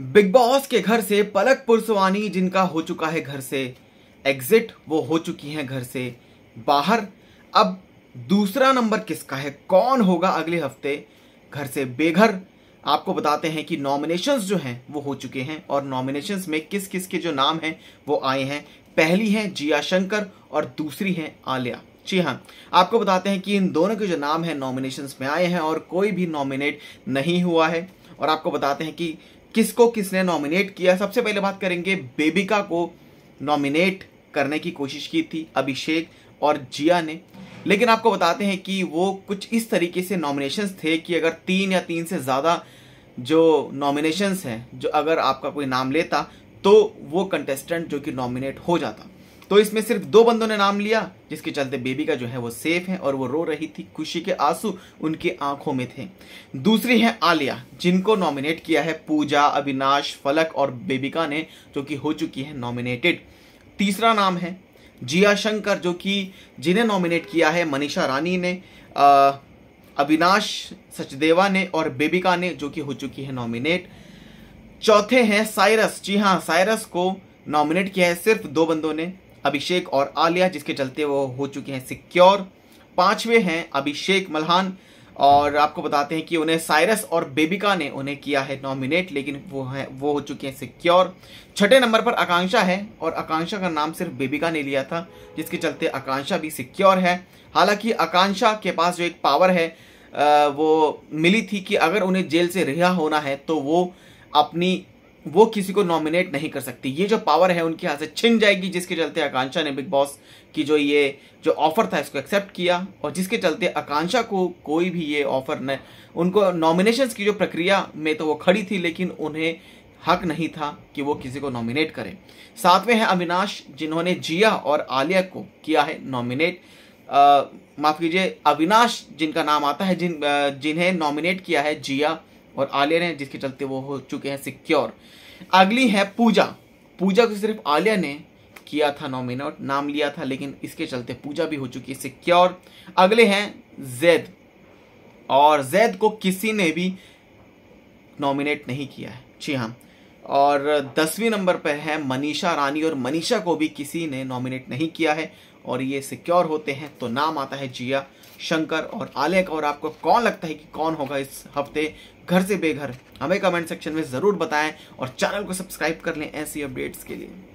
big boss के घर से पलक पुरसवानी जिनका हो चुका है घर से एग्जिट वो हो चुकी हैं घर से बाहर अब दूसरा नंबर किसका है कौन होगा अगले हफ्ते घर से बेघर आपको बताते हैं कि नॉमिनेशंस जो हैं वो हो चुके हैं और नॉमिनेशंस में किस किस के जो नाम हैं वो आए हैं पहली हैं जिया शंकर और दूसरी हैं आलिया जी हाँ आपको बताते हैं कि इन दोनों के जो नाम हैं नॉमिनेशंस में आए हैं और कोई भी नॉमिनेट नहीं हुआ है और आपको बताते हैं कि किसको किसने नॉमिनेट किया सबसे पहले बात करेंगे बेबिका को नॉमिनेट करने की कोशिश की थी अभिषेक और जिया ने लेकिन आपको बताते हैं कि वो कुछ इस तरीके से नॉमिनेशंस थे कि अगर तीन या तीन से ज़्यादा जो नॉमिनेशंस हैं जो अगर आपका कोई नाम लेता तो वो कंटेस्टेंट जो कि नॉमिनेट हो जाता तो इसमें सिर्फ दो बंदों ने नाम लिया जिसके चलते बेबी का जो है वो सेफ है और वो रो रही थी खुशी के आंसू उनकी आंखों में थे दूसरी है आलिया जिनको नॉमिनेट किया है पूजा अविनाश फलक और बेबिका ने जो कि हो चुकी है नॉमिनेटेड तीसरा नाम है जिया शंकर जो कि जिन्हें नॉमिनेट किया है मनीषा रानी ने अविनाश सचदेवा ने और बेबिका ने जो कि हो चुकी है नॉमिनेट चौथे हैं साइरस जी हाँ साइरस को नॉमिनेट किया है सिर्फ दो बंदों ने अभिषेक और आलिया जिसके चलते वो हो चुके हैं सिक्योर पांचवे हैं अभिषेक मल्हान और आपको बताते हैं कि उन्हें साइरस और बेबिका ने उन्हें किया है नॉमिनेट लेकिन वो है वो हो चुके हैं सिक्योर छठे नंबर पर आकांक्षा है और आकांक्षा का नाम सिर्फ बेबिका ने लिया था जिसके चलते आकांक्षा भी सिक्योर है हालांकि आकांक्षा के पास जो एक पावर है वो मिली थी कि अगर उन्हें जेल से रिहा होना है तो वो अपनी वो किसी को नॉमिनेट नहीं कर सकती ये जो पावर है उनके हाथ से छिन जाएगी जिसके चलते आकांक्षा ने बिग बॉस की जो ये जो ऑफर था इसको एक्सेप्ट किया और जिसके चलते आकांक्षा को कोई भी ये ऑफर न उनको नॉमिनेशंस की जो प्रक्रिया में तो वो खड़ी थी लेकिन उन्हें हक नहीं था कि वो किसी को नॉमिनेट करें सातवें हैं अविनाश जिन्होंने जिया और आलिया को किया है नॉमिनेट माफ़ कीजिए अविनाश जिनका नाम आता है जिन जिन्हें नॉमिनेट किया है जिया और आलिया ने जिसके चलते वो हो चुके हैं सिक्योर अगली है पूजा पूजा को सिर्फ आलिया ने किया था नॉमिनेट नाम लिया था लेकिन इसके चलते पूजा भी हो चुकी है सिक्योर अगले हैं जैद और जैद को किसी ने भी नॉमिनेट नहीं किया है जी हाँ और दसवीं नंबर पर है मनीषा रानी और मनीषा को भी किसी ने नॉमिनेट नहीं किया है और ये सिक्योर होते हैं तो नाम आता है जिया शंकर और आलिया का और आपको कौन लगता है कि कौन होगा इस हफ्ते घर से बेघर हमें कमेंट सेक्शन में ज़रूर बताएं और चैनल को सब्सक्राइब कर लें ऐसी अपडेट्स के लिए